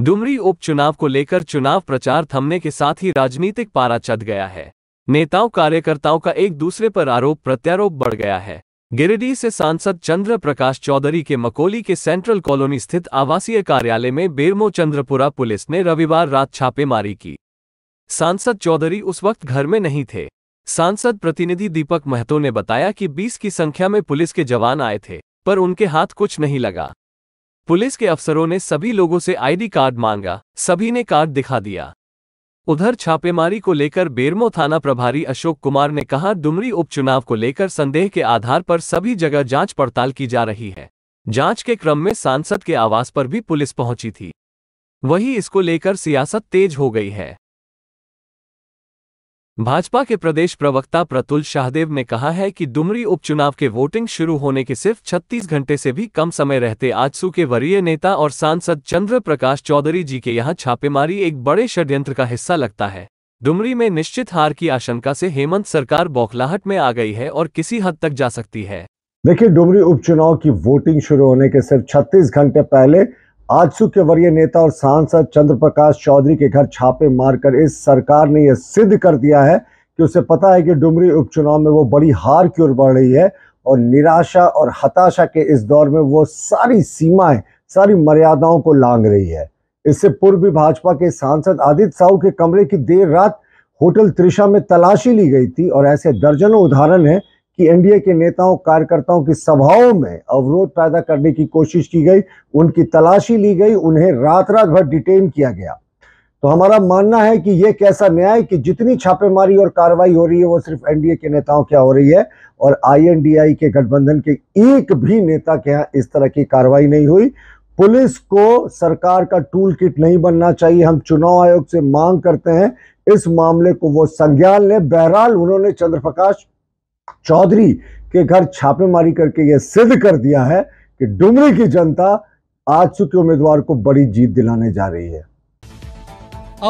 डुमरी उपचुनाव को लेकर चुनाव प्रचार थमने के साथ ही राजनीतिक पारा चद गया है नेताओं कार्यकर्ताओं का एक दूसरे पर आरोप प्रत्यारोप बढ़ गया है गिरिडीह से सांसद चंद्र प्रकाश चौधरी के मकोली के सेंट्रल कॉलोनी स्थित आवासीय कार्यालय में बेरमो चंद्रपुरा पुलिस ने रविवार रात छापेमारी की सांसद चौधरी उस वक्त घर में नहीं थे सांसद प्रतिनिधि दीपक महतो ने बताया कि 20 की संख्या में पुलिस के जवान आए थे पर उनके हाथ कुछ नहीं लगा पुलिस के अफसरों ने सभी लोगों से आईडी कार्ड मांगा सभी ने कार्ड दिखा दिया उधर छापेमारी को लेकर बेरमो थाना प्रभारी अशोक कुमार ने कहा डुमरी उपचुनाव को लेकर संदेह के आधार पर सभी जगह जांच पड़ताल की जा रही है जांच के क्रम में सांसद के आवास पर भी पुलिस पहुंची थी वही इसको लेकर सियासत तेज हो गई है भाजपा के प्रदेश प्रवक्ता प्रतुल शाहदेव ने कहा है कि डुमरी उपचुनाव के वोटिंग शुरू होने के सिर्फ 36 घंटे से भी कम समय रहते आजसू के वरीय नेता और सांसद चंद्र प्रकाश चौधरी जी के यहां छापेमारी एक बड़े षड्यंत्र का हिस्सा लगता है डुमरी में निश्चित हार की आशंका से हेमंत सरकार बौखलाहट में आ गई है और किसी हद तक जा सकती है देखिए डुमरी उपचुनाव की वोटिंग शुरू होने के सिर्फ छत्तीस घंटे पहले आजसू के वरीय नेता और सांसद चंद्र प्रकाश चौधरी के घर छापे मारकर इस सरकार ने यह सिद्ध कर दिया है कि उसे पता है कि डुमरी उपचुनाव में वो बड़ी हार की ओर बढ़ रही है और निराशा और हताशा के इस दौर में वो सारी सीमाएं सारी मर्यादाओं को लांग रही है इससे पूर्व भी भाजपा के सांसद आदित्य साहू के कमरे की देर रात होटल त्रिशा में तलाशी ली गई थी और ऐसे दर्जनों उदाहरण हैं कि एनडीए के नेताओं कार्यकर्ताओं की सभाओं में अवरोध पैदा करने की कोशिश की गई उनकी तलाशी ली गई उन्हें रात रात भर डिटेन किया गया तो हमारा मानना है कि यह कैसा न्याय कि जितनी छापेमारी और कार्रवाई हो रही है वो सिर्फ एनडीए के नेताओं क्या हो रही है और आईएनडीआई के गठबंधन के एक भी नेता के यहाँ इस तरह की कार्रवाई नहीं हुई पुलिस को सरकार का टूल किट नहीं बनना चाहिए हम चुनाव आयोग से मांग करते हैं इस मामले को वो संज्ञान लें बहरहाल उन्होंने चंद्रप्रकाश चौधरी के घर छापेमारी करके यह सिद्ध कर दिया है कि डुमरी की जनता आज के उम्मीदवार को बड़ी जीत दिलाने जा रही है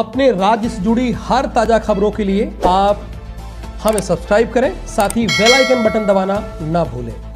अपने राज्य से जुड़ी हर ताजा खबरों के लिए आप हमें सब्सक्राइब करें साथ ही बेल आइकन बटन दबाना ना भूलें